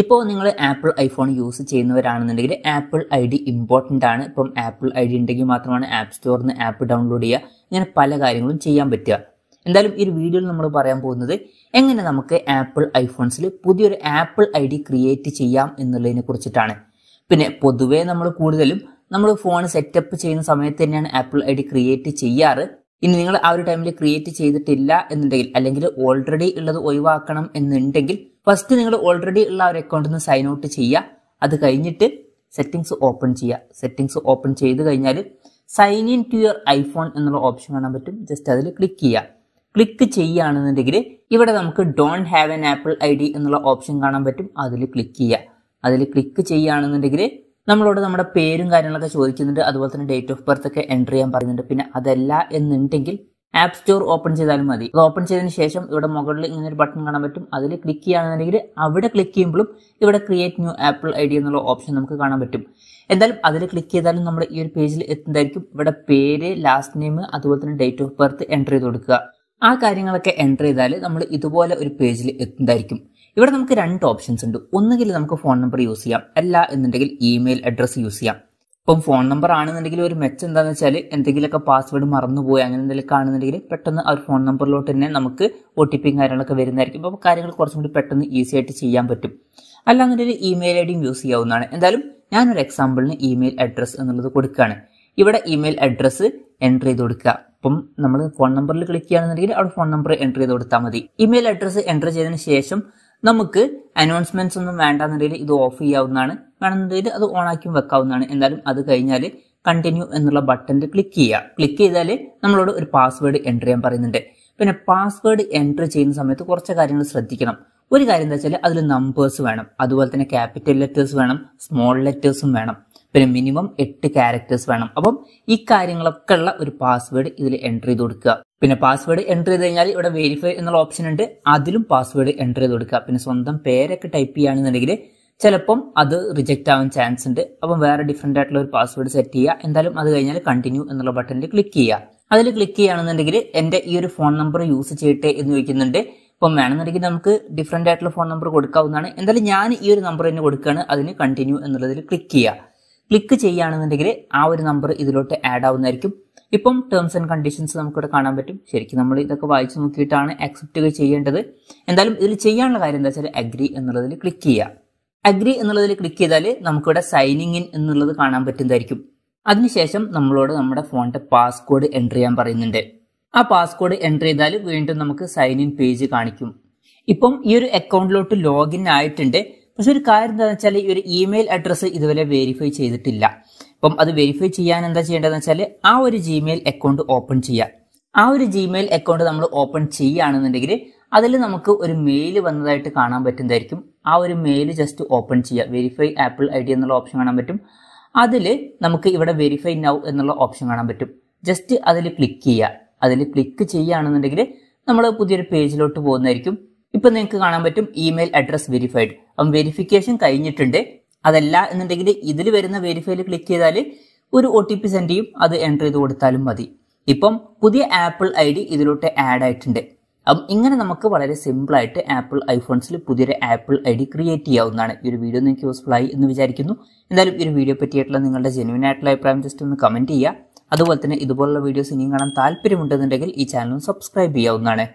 ഇപ്പോൾ നിങ്ങൾ Apple iPhone use ചെയ്യുന്നവരാണെന്നുണ്ടെങ്കിൽ ആപ്പിൾ ഐ ഡി ഇമ്പോർട്ടൻ്റ് ആണ് ഇപ്പം ആപ്പിൾ ഐ ഡി ഉണ്ടെങ്കിൽ മാത്രമാണ് ആപ്പ് സ്റ്റോറിൽ നിന്ന് ആപ്പ് ഡൗൺലോഡ് ചെയ്യുക ഇങ്ങനെ പല കാര്യങ്ങളും ചെയ്യാൻ പറ്റുക എന്തായാലും ഈ ഒരു വീഡിയോയിൽ നമ്മൾ പറയാൻ പോകുന്നത് എങ്ങനെ നമുക്ക് ആപ്പിൾ ഐഫോൺസിൽ പുതിയൊരു ആപ്പിൾ ഐ ഡി ക്രിയേറ്റ് ചെയ്യാം എന്നുള്ളതിനെ കുറിച്ചിട്ടാണ് പിന്നെ പൊതുവേ നമ്മൾ കൂടുതലും നമ്മൾ ഫോൺ സെറ്റപ്പ് ചെയ്യുന്ന സമയത്ത് തന്നെയാണ് ആപ്പിൾ ഐ ഡി ക്രിയേറ്റ് ചെയ്യാറ് ഇനി നിങ്ങൾ ആ ഒരു ടൈമിൽ ക്രിയേറ്റ് ചെയ്തിട്ടില്ല എന്നുണ്ടെങ്കിൽ അല്ലെങ്കിൽ ഓൾറെഡി ഉള്ളത് ഒഴിവാക്കണം എന്നുണ്ടെങ്കിൽ ഫസ്റ്റ് നിങ്ങൾ ഓൾറെഡി ഉള്ള ഒരു അക്കൗണ്ടിൽ നിന്ന് സൈൻ ഔട്ട് ചെയ്യുക അത് കഴിഞ്ഞിട്ട് സെറ്റിങ്സ് ഓപ്പൺ ചെയ്യുക സെറ്റിങ്സ് ഓപ്പൺ ചെയ്ത് കഴിഞ്ഞാൽ sign in to your iPhone എന്നുള്ള ഓപ്ഷൻ കാണാൻ പറ്റും ജസ്റ്റ് അതിൽ ക്ലിക്ക് ചെയ്യുക ക്ലിക്ക് ചെയ്യുകയാണെന്നുണ്ടെങ്കിൽ ഇവിടെ നമുക്ക് don't have an Apple I D എന്നുള്ള ഓപ്ഷൻ കാണാൻ പറ്റും അതിൽ ക്ലിക്ക് ചെയ്യുക അതിൽ ക്ലിക്ക് ചെയ്യുകയാണെന്നുണ്ടെങ്കിൽ നമ്മളോട് നമ്മുടെ പേരും കാര്യങ്ങളൊക്കെ ചോദിക്കുന്നുണ്ട് അതുപോലെ തന്നെ ഡേറ്റ് ഓഫ് ബർത്ത് ഒക്കെ എൻ്റർ ചെയ്യാൻ പറയുന്നുണ്ട് പിന്നെ അതല്ല എന്നുണ്ടെങ്കിൽ ആപ്പ് സ്റ്റോർ ഓപ്പൺ ചെയ്താലും മതി അത് ഓപ്പൺ ചെയ്തതിന് ശേഷം ഇവിടെ മുകളിൽ ഇങ്ങനെ ഒരു ബട്ടൺ കാണാൻ പറ്റും അതിൽ ക്ലിക്ക് ചെയ്യുകയാണെന്നുണ്ടെങ്കിൽ അവിടെ ക്ലിക്ക് ചെയ്യുമ്പോഴും ഇവിടെ create new Apple I D എന്നുള്ള ഓപ്ഷൻ നമുക്ക് കാണാൻ പറ്റും എന്തായാലും അതിൽ ക്ലിക്ക് ചെയ്താലും നമ്മൾ ഈ ഒരു പേജിൽ എത്തുന്നതായിരിക്കും ഇവിടെ പേര് ലാസ്റ്റ് നെയിം അതുപോലെ തന്നെ ഡേറ്റ് ഓഫ് ബർത്ത് എൻ്റർ ചെയ്ത് കൊടുക്കുക ആ കാര്യങ്ങളൊക്കെ എൻ്റർ ചെയ്താൽ നമ്മൾ ഇതുപോലെ ഒരു പേജിൽ എത്തുന്നതായിരിക്കും ഇവിടെ നമുക്ക് രണ്ട് ഓപ്ഷൻസ് ഉണ്ട് ഒന്നുകിൽ നമുക്ക് ഫോൺ നമ്പർ യൂസ് ചെയ്യാം അല്ല എന്നുണ്ടെങ്കിൽ ഇമെയിൽ അഡ്രസ്സ് യൂസ് ചെയ്യാം ഇപ്പം ഫോൺ നമ്പർ ആണെന്നുണ്ടെങ്കിൽ ഒരു മെച്ചം എന്താണെന്ന് വെച്ചാൽ എന്തെങ്കിലുമൊക്കെ പാസ്വേഡ് മറന്നുപോയി അങ്ങനെ എന്തെങ്കിലും ആണെന്നുണ്ടെങ്കിൽ പെട്ടെന്ന് ആ ഒരു ഫോൺ നമ്പറിലോട്ട് തന്നെ നമുക്ക് ഒ ടി പിയും കാര്യങ്ങളൊക്കെ വരുന്നതായിരിക്കും അപ്പോൾ കാര്യങ്ങൾ കുറച്ചും കൂടി പെട്ടെന്ന് ഈസി ആയിട്ട് ചെയ്യാൻ പറ്റും അല്ല അല്ലാന്നുണ്ടെങ്കിൽ ഇമെയിൽ ഐ ഡിയും യൂസ് ചെയ്യാവുന്നതാണ് എന്തായാലും ഞാനൊരു എക്സാമ്പിളിന് ഇമെയിൽ അഡ്രസ്സ് എന്നുള്ളത് കൊടുക്കുകയാണ് ഇവിടെ ഇമെയിൽ അഡ്രസ്സ് എൻ്റർ ചെയ്ത് കൊടുക്കുക അപ്പം നമ്മൾ ഫോൺ നമ്പറിൽ ക്ലിക്ക് ചെയ്യുകയാണെന്നുണ്ടെങ്കിൽ അവിടെ ഫോൺ നമ്പർ എൻ്റർ ചെയ്ത് കൊടുത്താൽ മതി ഇമെയിൽ അഡ്രസ്സ് എൻ്റർ ചെയ്തതിന് ശേഷം നമുക്ക് അനൗൺസ്മെന്റ്സ് ഒന്നും വേണ്ടെന്നുണ്ടെങ്കിൽ ഇത് ഓഫ് ചെയ്യാവുന്നതാണ് വേണമെന്നുണ്ടെങ്കിൽ അത് ഓൺ ആക്കി വെക്കാവുന്നതാണ് എന്തായാലും അത് കഴിഞ്ഞാൽ കണ്ടിന്യൂ എന്നുള്ള ബട്ടണിൽ ക്ലിക്ക് ചെയ്യുക ക്ലിക്ക് ചെയ്താൽ നമ്മളോട് ഒരു പാസ്വേഡ് എൻ്റർ ചെയ്യാൻ പറയുന്നുണ്ട് പിന്നെ പാസ്വേഡ് എൻ്റർ ചെയ്യുന്ന സമയത്ത് കുറച്ച് കാര്യങ്ങൾ ശ്രദ്ധിക്കണം ഒരു കാര്യം എന്താ വെച്ചാൽ അതിൽ നമ്പേഴ്സ് വേണം അതുപോലെ തന്നെ ക്യാപിറ്റൽ ലെറ്റേഴ്സ് വേണം സ്മോൾ ലെറ്റേഴ്സും വേണം പിന്നെ മിനിമം എട്ട് ക്യാരക്ടേഴ്സ് വേണം അപ്പം ഈ കാര്യങ്ങളൊക്കെ ഉള്ള ഒരു പാസ്വേഡ് ഇതിൽ എൻ്റർ ചെയ്ത് കൊടുക്കുക പിന്നെ പാസ്വേഡ് എൻ്റർ ചെയ്ത് കഴിഞ്ഞാൽ ഇവിടെ വെരിഫൈ എന്നുള്ള ഓപ്ഷൻ ഉണ്ട് അതിലും പാസ്വേഡ് എൻ്റർ ചെയ്ത് കൊടുക്കുക പിന്നെ സ്വന്തം പേരൊക്കെ ടൈപ്പ് ചെയ്യുകയാണെന്നുണ്ടെങ്കിൽ ചിലപ്പം അത് റിജക്റ്റ് ആവാൻ ചാൻസ് ഉണ്ട് അപ്പം വേറെ ഡിഫറെൻ്റ് ആയിട്ടുള്ള ഒരു പാസ്വേഡ് സെറ്റ് ചെയ്യുക എന്തായാലും അത് കഴിഞ്ഞാൽ കണ്ടിന്യൂ എന്നുള്ള ബട്ടണിൽ ക്ലിക്ക് ചെയ്യുക അതിൽ ക്ലിക്ക് ചെയ്യുകയാണെന്നുണ്ടെങ്കിൽ എൻ്റെ ഈ ഒരു ഫോൺ നമ്പർ യൂസ് ചെയ്യട്ടെ എന്ന് ചോദിക്കുന്നുണ്ട് അപ്പം വേണമെന്നുണ്ടെങ്കിൽ നമുക്ക് ഡിഫറെൻ്റ് ആയിട്ടുള്ള ഫോൺ നമ്പർ കൊടുക്കാവുന്നതാണ് എന്തായാലും ഞാൻ ഈ ഒരു നമ്പർ തന്നെ കൊടുക്കുകയാണ് അതിന് കണ്ടിന്യൂ എന്നുള്ളതിൽ ക്ലിക്ക് ചെയ്യുക ക്ലിക്ക് ചെയ്യുകയാണെന്നുണ്ടെങ്കിൽ ആ ഒരു നമ്പർ ഇതിലോട്ട് ആഡ് ആവുന്നതായിരിക്കും ഇപ്പം ടേംസ് ആൻഡ് കണ്ടീഷൻസ് നമുക്കിവിടെ കാണാൻ പറ്റും ശരിക്കും നമ്മൾ ഇതൊക്കെ വായിച്ച് നോക്കിയിട്ടാണ് അക്സെപ്റ്റ് ചെയ്യേണ്ടത് എന്തായാലും ഇതിൽ ചെയ്യാനുള്ള കാര്യം എന്താ വെച്ചാൽ അഗ്രി എന്നുള്ളതിൽ ക്ലിക്ക് ചെയ്യുക അഗ്രി എന്നുള്ളതിൽ ക്ലിക്ക് ചെയ്താൽ നമുക്കിവിടെ സൈനിങ് ഇൻ എന്നുള്ളത് കാണാൻ പറ്റുന്നതായിരിക്കും അതിനുശേഷം നമ്മളോട് നമ്മുടെ ഫോണിന്റെ പാസ്കോഡ് എൻ്റർ ചെയ്യാൻ പറയുന്നുണ്ട് ആ പാസ്കോഡ് എൻ്റർ ചെയ്താൽ വീണ്ടും നമുക്ക് സൈൻ ഇൻ പേജ് കാണിക്കും ഇപ്പം ഈ ഒരു അക്കൗണ്ടിലോട്ട് ലോഗിൻ ആയിട്ടുണ്ട് പക്ഷെ ഒരു കാര്യം എന്താണെന്ന് വെച്ചാൽ ഈ ഒരു ഇമെയിൽ അഡ്രസ്സ് ഇതുവരെ വെരിഫൈ ചെയ്തിട്ടില്ല അപ്പം അത് വെരിഫൈ ചെയ്യാൻ എന്താ ചെയ്യേണ്ടതെന്ന് വെച്ചാൽ ആ ഒരു ജിമെയിൽ അക്കൗണ്ട് ഓപ്പൺ ചെയ്യുക ആ ഒരു ജിമെയിൽ അക്കൗണ്ട് നമ്മൾ ഓപ്പൺ ചെയ്യുകയാണെന്നുണ്ടെങ്കിൽ അതിൽ നമുക്ക് ഒരു മെയിൽ വന്നതായിട്ട് കാണാൻ പറ്റുന്നതായിരിക്കും ആ ഒരു മെയിൽ ജസ്റ്റ് ഓപ്പൺ ചെയ്യുക വെരിഫൈ ആപ്പിൾ ഐ ഡി എന്നുള്ള ഓപ്ഷൻ കാണാൻ പറ്റും അതിൽ നമുക്ക് ഇവിടെ വെരിഫൈ നൗ എന്നുള്ള ഓപ്ഷൻ കാണാൻ പറ്റും ജസ്റ്റ് അതിൽ ക്ലിക്ക് ചെയ്യുക അതിൽ ക്ലിക്ക് ചെയ്യുകയാണെന്നുണ്ടെങ്കിൽ നമ്മൾ പുതിയൊരു പേജിലോട്ട് പോകുന്നതായിരിക്കും ഇപ്പൊ നിങ്ങൾക്ക് കാണാൻ പറ്റും ഇമെയിൽ അഡ്രസ് വെരിഫൈഡ് അപ്പം വെരിഫിക്കേഷൻ കഴിഞ്ഞിട്ടുണ്ട് അതല്ല എന്നുണ്ടെങ്കിൽ ഇതിൽ വരുന്ന വെരിഫൈയിൽ ക്ലിക്ക് ചെയ്താൽ ഒരു ഒ ടി പി സെൻഡ് ചെയ്യും അത് എൻ്റർ ചെയ്ത് കൊടുത്താലും മതി ഇപ്പം പുതിയ ആപ്പിൾ ഐ ഡി ഇതിലോട്ട് ആഡ് ആയിട്ടുണ്ട് അപ്പം ഇങ്ങനെ നമുക്ക് വളരെ സിമ്പിളായിട്ട് ആപ്പിൾ ഐഫോൺസിൽ പുതിയൊരു ആപ്പിൾ ഐ ഡി ക്രിയേറ്റ് ചെയ്യാവുന്നതാണ് ഈ ഒരു വീഡിയോ നിങ്ങൾക്ക് യൂസ്ഫുൾ ആയി എന്ന് വിചാരിക്കുന്നു എന്തായാലും ഈ ഒരു വീഡിയോ പറ്റിയിട്ടുള്ള നിങ്ങളുടെ ജെനുവിൻ ആയിട്ടുള്ള അഭിപ്രായം ജസ്റ്റ് ഒന്ന് കമൻറ്റ് ചെയ്യുക അതുപോലെ തന്നെ ഇതുപോലുള്ള വീഡിയോസ് ഇനിയും കാണാൻ താല്പര്യമുണ്ടെന്നുണ്ടെങ്കിൽ ഈ ചാനൽ സബ്സ്ക്രൈബ് ചെയ്യാവുന്നതാണ്